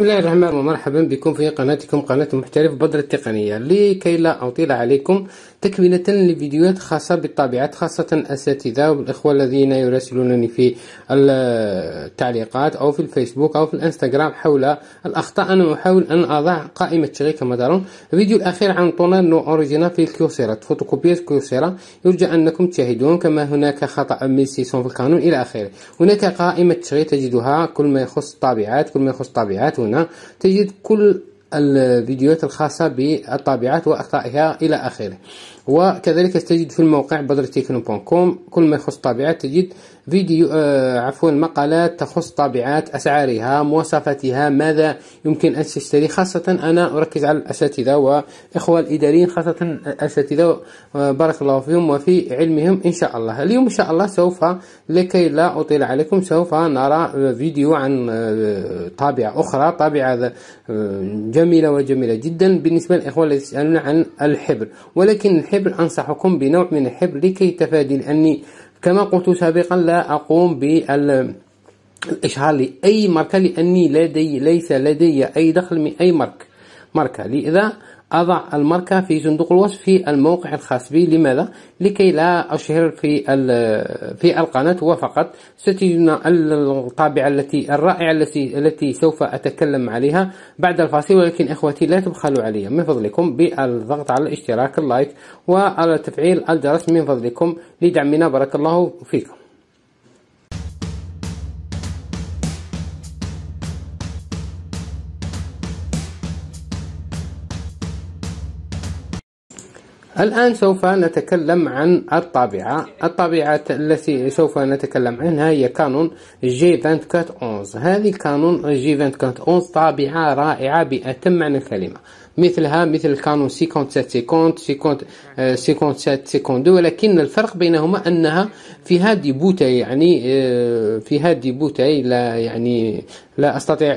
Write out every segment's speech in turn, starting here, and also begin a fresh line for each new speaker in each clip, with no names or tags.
بسم الله الرحمن الرحيم ومرحبا بكم في قناتكم قناة محترف بدر التقنية لكي لا أطيل عليكم تكملة لفيديوهات خاصة بالطابعات خاصة الأساتذة والإخوة الذين يراسلونني في التعليقات أو في الفيسبوك أو في الإنستغرام حول الأخطاء أنا أحاول أن أضع قائمة شغل كما ترون الفيديو الأخير عن طونال نو أوريجينال في الكيوسيرا فوتوكوبيات كيوسيرا يرجى أنكم تشاهدون كما هناك خطأ 1600 في القانون إلى آخره هناك قائمة شغل تجدها كل ما يخص الطابعات كل ما يخص الطابعات هنا تجد كل الفيديوهات الخاصة بالطابعات وأخطائها إلى آخره وكذلك تجد في الموقع بدرتيكنو.com كل ما يخص الطابعات تجد فيديو آه، عفوا مقالات تخص طابعات أسعارها مواصفاتها ماذا يمكن أن تشتري خاصة أنا أركز على الأساتذة وإخوة الإداريين خاصة الأساتذة آه، بارك الله فيهم وفي علمهم إن شاء الله اليوم إن شاء الله سوف لكي لا أطيل عليكم سوف نرى آه، فيديو عن طابعة أخرى طابعة جميلة وجميلة جدا بالنسبة للإخوة الذين يسألون عن الحبر ولكن الحبر أنصحكم بنوع من الحبر لكي تفادي لأني كما قلت سابقا لا أقوم بالإشهار لأي ماركة لأني لدي ليس لدي أي دخل من أي ماركة ماركة لذا أضع الماركة في صندوق الوصف في الموقع الخاص بي لماذا؟ لكي لا أشهر في في القناة وفقط ستجدون الطابعة التي الرائعة التي التي سوف أتكلم عليها بعد الفاصل ولكن إخوتي لا تبخلوا علي من فضلكم بالضغط على الاشتراك اللايك وعلى تفعيل الجرس من فضلكم لدعمنا بارك الله فيكم الآن سوف نتكلم عن الطابعة الطابعة التي سوف نتكلم عنها هي كانون جي 2411 هذه كانون جي 2411 طابعة رائعة بأتم معنى الكلمة مثلها مثل الكانون سيكونت سات 57 52 ولكن الفرق بينهما أنها في هذه بوتاي يعني آه، في هذه بوتاي لا يعني لا أستطيع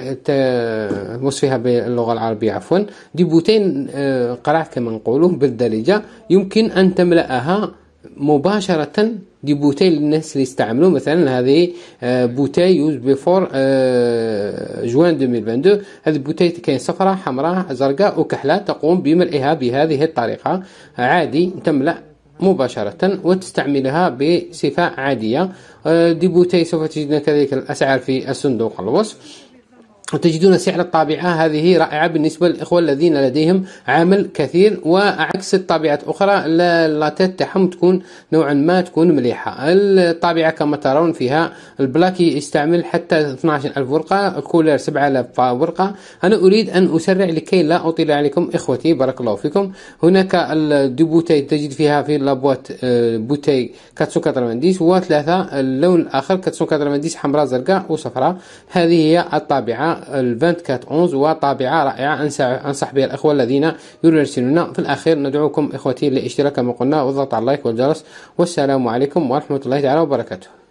وصفها باللغة العربية عفوا دي بوتين آه، قراع كما نقولوا بالدارجة يمكن أن تملأها مباشرة دي بوتي للناس اللي يستعملوا مثلا هذه آه، بوتي يوز بيفور آه، جوان 2022 هذه بوتي كاين صفراء حمراء زرقاء وكحلة تقوم بملئها بهذه الطريقة عادي تملأ مباشرة وتستعملها بصفة عادية آه، دي بوتي سوف تجدنا كذلك الأسعار في الصندوق الوصف وتجدون سعر الطابعة هذه رائعة بالنسبة للإخوة الذين لديهم عمل كثير وعكس الطابعات أخرى اللاتات تاعهم تكون نوعا ما تكون مليحة الطابعة كما ترون فيها البلاكي يستعمل حتى 12000 ورقة الكولر 7000 ورقة أنا أريد أن أسرع لكي لا أطيل عليكم إخوتي بارك الله فيكم هناك الدبوتي تجد فيها في لابوات آه، بوتي كاترمانديس وثلاثة اللون الآخر كاترمانديس حمراء زرقاء وصفراء هذه هي الطابعة كات اونز وطابعة رائعة أنصح بها الأخوة الذين يرسلون في الأخير ندعوكم إخوتي للاشتراك كما قلنا والضغط على اللايك والجرس والسلام عليكم ورحمة الله تعالى وبركاته